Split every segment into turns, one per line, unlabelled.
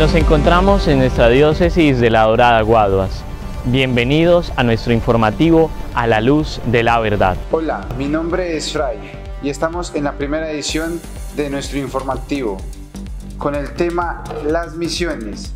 Nos encontramos en nuestra diócesis de la Dorada Guaduas. Bienvenidos a nuestro informativo A la Luz de la Verdad.
Hola, mi nombre es Fray y estamos en la primera edición de nuestro informativo con el tema Las misiones,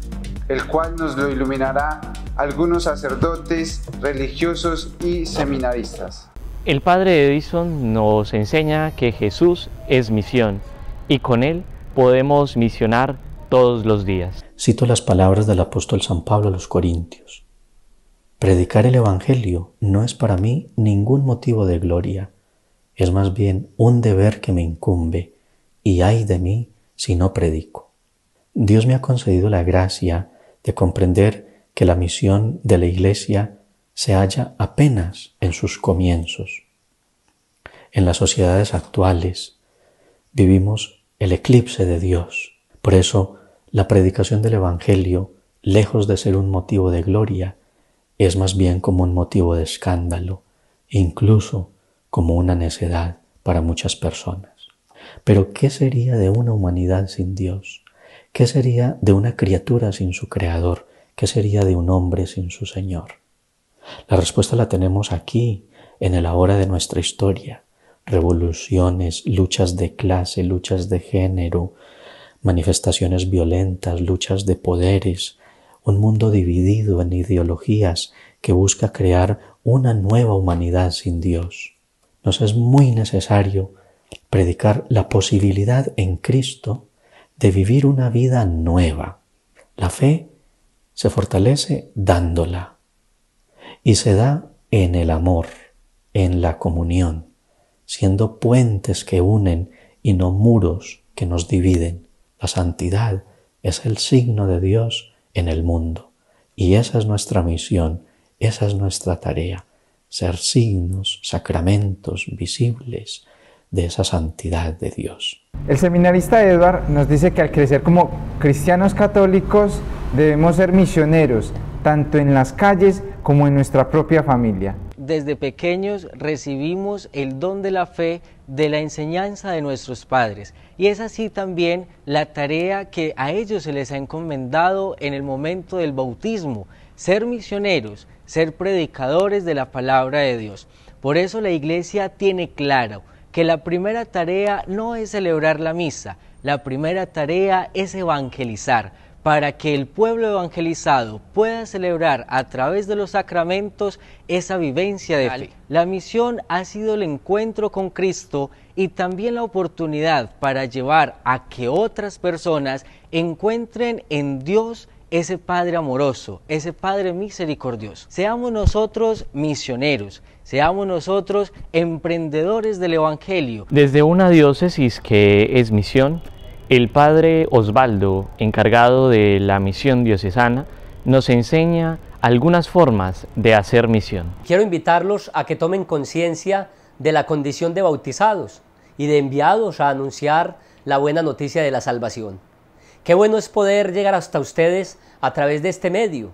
el cual nos lo iluminará algunos sacerdotes, religiosos y seminaristas.
El padre Edison nos enseña que Jesús es misión y con él podemos misionar los días.
Cito las palabras del apóstol San Pablo a los Corintios. Predicar el Evangelio no es para mí ningún motivo de gloria, es más bien un deber que me incumbe, y ay de mí si no predico. Dios me ha concedido la gracia de comprender que la misión de la Iglesia se halla apenas en sus comienzos. En las sociedades actuales vivimos el eclipse de Dios. Por eso la predicación del Evangelio, lejos de ser un motivo de gloria, es más bien como un motivo de escándalo, incluso como una necedad para muchas personas. Pero ¿qué sería de una humanidad sin Dios? ¿Qué sería de una criatura sin su Creador? ¿Qué sería de un hombre sin su Señor? La respuesta la tenemos aquí, en el ahora de nuestra historia. Revoluciones, luchas de clase, luchas de género, manifestaciones violentas, luchas de poderes, un mundo dividido en ideologías que busca crear una nueva humanidad sin Dios. Nos es muy necesario predicar la posibilidad en Cristo de vivir una vida nueva. La fe se fortalece dándola y se da en el amor, en la comunión, siendo puentes que unen y no muros que nos dividen. La santidad es el signo de Dios en el mundo y esa es nuestra misión, esa es nuestra tarea, ser signos, sacramentos visibles de esa santidad de Dios.
El seminarista Eduard nos dice que al crecer como cristianos católicos debemos ser misioneros, tanto en las calles como en nuestra propia familia
desde pequeños recibimos el don de la fe de la enseñanza de nuestros padres. Y es así también la tarea que a ellos se les ha encomendado en el momento del bautismo, ser misioneros, ser predicadores de la palabra de Dios. Por eso la iglesia tiene claro que la primera tarea no es celebrar la misa, la primera tarea es evangelizar para que el pueblo evangelizado pueda celebrar a través de los sacramentos esa vivencia de fe. La misión ha sido el encuentro con Cristo y también la oportunidad para llevar a que otras personas encuentren en Dios ese Padre amoroso, ese Padre misericordioso. Seamos nosotros misioneros, seamos nosotros emprendedores del Evangelio.
Desde una diócesis que es misión, el padre Osvaldo, encargado de la misión diocesana, nos enseña algunas formas de hacer misión.
Quiero invitarlos a que tomen conciencia de la condición de bautizados y de enviados a anunciar la buena noticia de la salvación. Qué bueno es poder llegar hasta ustedes a través de este medio,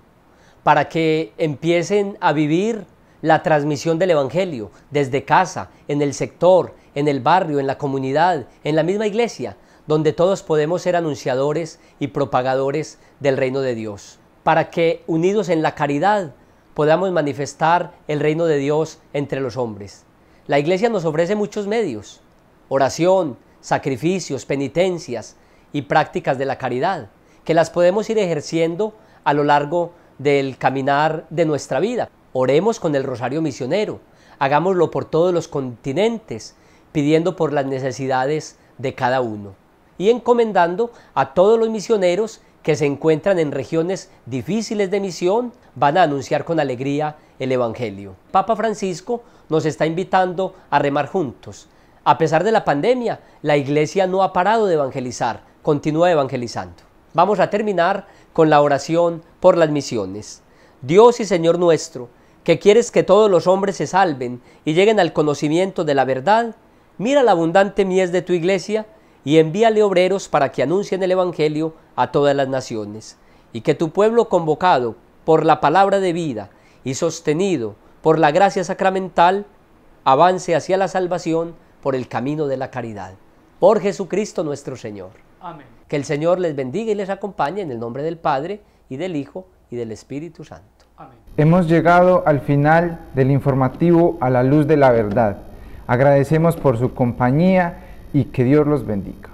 para que empiecen a vivir la transmisión del Evangelio desde casa, en el sector, en el barrio, en la comunidad, en la misma iglesia, donde todos podemos ser anunciadores y propagadores del reino de Dios, para que unidos en la caridad podamos manifestar el reino de Dios entre los hombres. La iglesia nos ofrece muchos medios, oración, sacrificios, penitencias y prácticas de la caridad, que las podemos ir ejerciendo a lo largo del caminar de nuestra vida. Oremos con el rosario misionero, hagámoslo por todos los continentes, pidiendo por las necesidades de cada uno y encomendando a todos los misioneros que se encuentran en regiones difíciles de misión, van a anunciar con alegría el Evangelio. Papa Francisco nos está invitando a remar juntos. A pesar de la pandemia, la Iglesia no ha parado de evangelizar, continúa evangelizando. Vamos a terminar con la oración por las misiones. Dios y Señor nuestro, que quieres que todos los hombres se salven y lleguen al conocimiento de la verdad, mira la abundante mies de tu iglesia y envíale obreros para que anuncien el Evangelio a todas las naciones, y que tu pueblo convocado por la palabra de vida y sostenido por la gracia sacramental, avance hacia la salvación por el camino de la caridad. Por Jesucristo nuestro Señor. Amén. Que el Señor les bendiga y les acompañe en el nombre del Padre y del Hijo y del Espíritu Santo. Amén.
Hemos llegado al final del informativo a la luz de la verdad. Agradecemos por su compañía y que Dios los bendiga.